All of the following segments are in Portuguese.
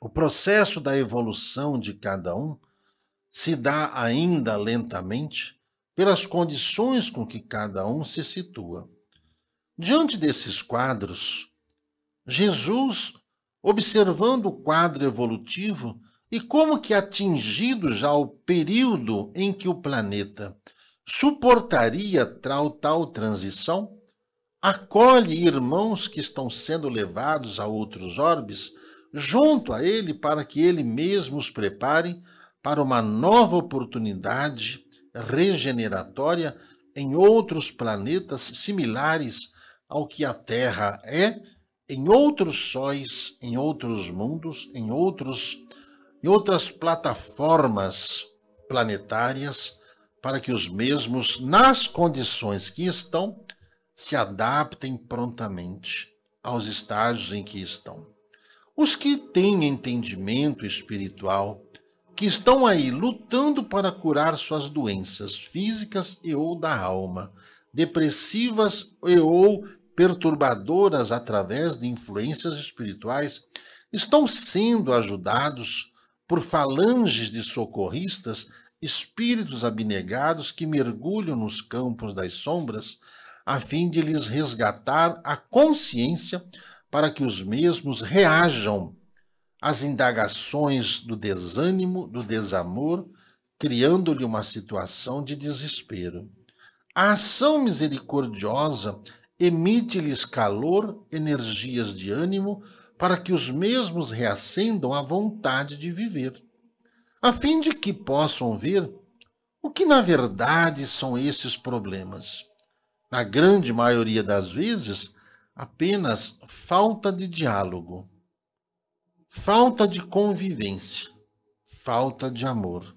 O processo da evolução de cada um se dá ainda lentamente pelas condições com que cada um se situa. Diante desses quadros, Jesus, observando o quadro evolutivo e como que atingido já o período em que o planeta suportaria tal, tal transição, acolhe irmãos que estão sendo levados a outros orbes junto a Ele para que Ele mesmo os prepare para uma nova oportunidade regeneratória em outros planetas similares ao que a Terra é, em outros sóis, em outros mundos, em outros e outras plataformas planetárias, para que os mesmos, nas condições que estão, se adaptem prontamente aos estágios em que estão. Os que têm entendimento espiritual, que estão aí lutando para curar suas doenças físicas e ou da alma, depressivas e ou perturbadoras através de influências espirituais, estão sendo ajudados por falanges de socorristas, espíritos abnegados que mergulham nos campos das sombras, a fim de lhes resgatar a consciência para que os mesmos reajam às indagações do desânimo, do desamor, criando-lhe uma situação de desespero. A ação misericordiosa emite-lhes calor, energias de ânimo, para que os mesmos reacendam a vontade de viver, a fim de que possam ver o que na verdade são esses problemas. Na grande maioria das vezes, apenas falta de diálogo, falta de convivência, falta de amor,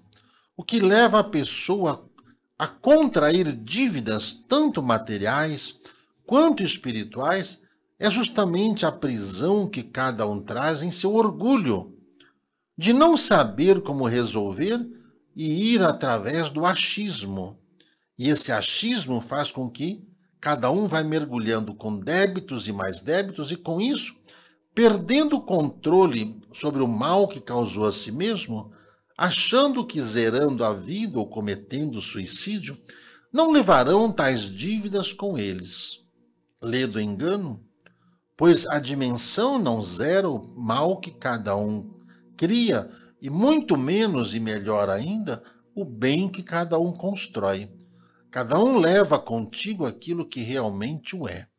o que leva a pessoa a contrair dívidas tanto materiais quanto espirituais é justamente a prisão que cada um traz em seu orgulho, de não saber como resolver e ir através do achismo. E esse achismo faz com que Cada um vai mergulhando com débitos e mais débitos e, com isso, perdendo o controle sobre o mal que causou a si mesmo, achando que zerando a vida ou cometendo suicídio, não levarão tais dívidas com eles. Lê do engano? Pois a dimensão não zera o mal que cada um cria, e muito menos e melhor ainda, o bem que cada um constrói. Cada um leva contigo aquilo que realmente o é.